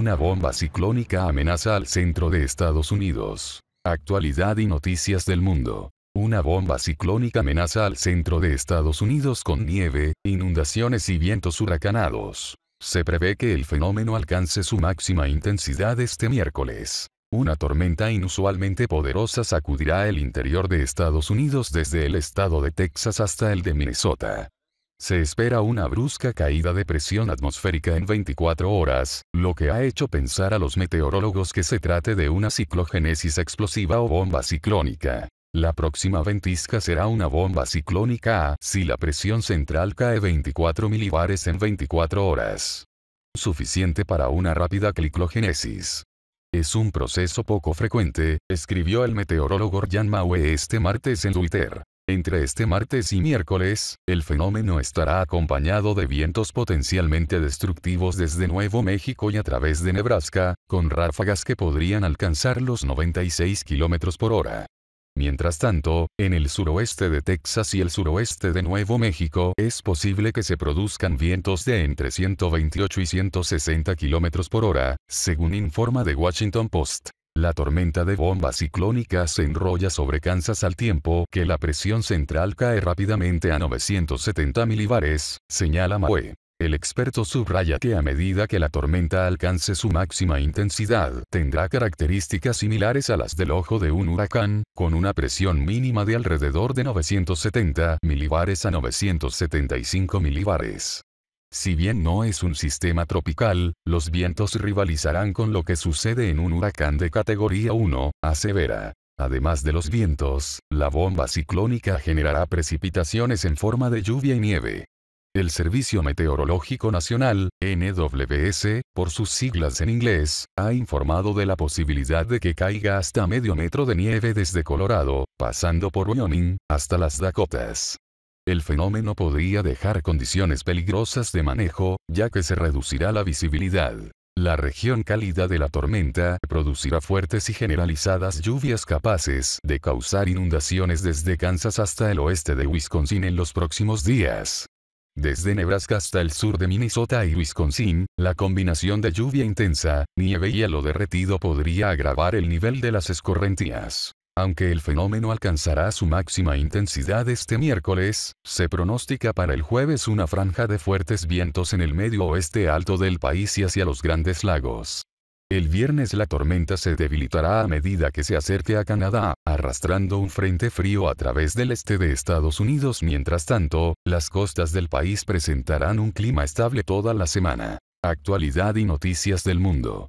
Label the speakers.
Speaker 1: una bomba ciclónica amenaza al centro de Estados Unidos. Actualidad y noticias del mundo. Una bomba ciclónica amenaza al centro de Estados Unidos con nieve, inundaciones y vientos huracanados. Se prevé que el fenómeno alcance su máxima intensidad este miércoles. Una tormenta inusualmente poderosa sacudirá el interior de Estados Unidos desde el estado de Texas hasta el de Minnesota. Se espera una brusca caída de presión atmosférica en 24 horas, lo que ha hecho pensar a los meteorólogos que se trate de una ciclogénesis explosiva o bomba ciclónica. La próxima ventisca será una bomba ciclónica si la presión central cae 24 milibares en 24 horas. Suficiente para una rápida ciclogénesis. Es un proceso poco frecuente, escribió el meteorólogo Jan Maue este martes en Twitter. Entre este martes y miércoles, el fenómeno estará acompañado de vientos potencialmente destructivos desde Nuevo México y a través de Nebraska, con ráfagas que podrían alcanzar los 96 km por hora. Mientras tanto, en el suroeste de Texas y el suroeste de Nuevo México es posible que se produzcan vientos de entre 128 y 160 km por hora, según informa The Washington Post. La tormenta de bombas ciclónicas se enrolla sobre Kansas al tiempo que la presión central cae rápidamente a 970 milibares, señala Maue. El experto subraya que a medida que la tormenta alcance su máxima intensidad, tendrá características similares a las del ojo de un huracán, con una presión mínima de alrededor de 970 milibares a 975 milibares. Si bien no es un sistema tropical, los vientos rivalizarán con lo que sucede en un huracán de categoría 1, severa. Además de los vientos, la bomba ciclónica generará precipitaciones en forma de lluvia y nieve. El Servicio Meteorológico Nacional, NWS, por sus siglas en inglés, ha informado de la posibilidad de que caiga hasta medio metro de nieve desde Colorado, pasando por Wyoming, hasta las Dakotas el fenómeno podría dejar condiciones peligrosas de manejo, ya que se reducirá la visibilidad. La región cálida de la tormenta producirá fuertes y generalizadas lluvias capaces de causar inundaciones desde Kansas hasta el oeste de Wisconsin en los próximos días. Desde Nebraska hasta el sur de Minnesota y Wisconsin, la combinación de lluvia intensa, nieve y hielo derretido podría agravar el nivel de las escorrentías. Aunque el fenómeno alcanzará su máxima intensidad este miércoles, se pronostica para el jueves una franja de fuertes vientos en el medio oeste alto del país y hacia los grandes lagos. El viernes la tormenta se debilitará a medida que se acerque a Canadá, arrastrando un frente frío a través del este de Estados Unidos. Mientras tanto, las costas del país presentarán un clima estable toda la semana. Actualidad y noticias del mundo.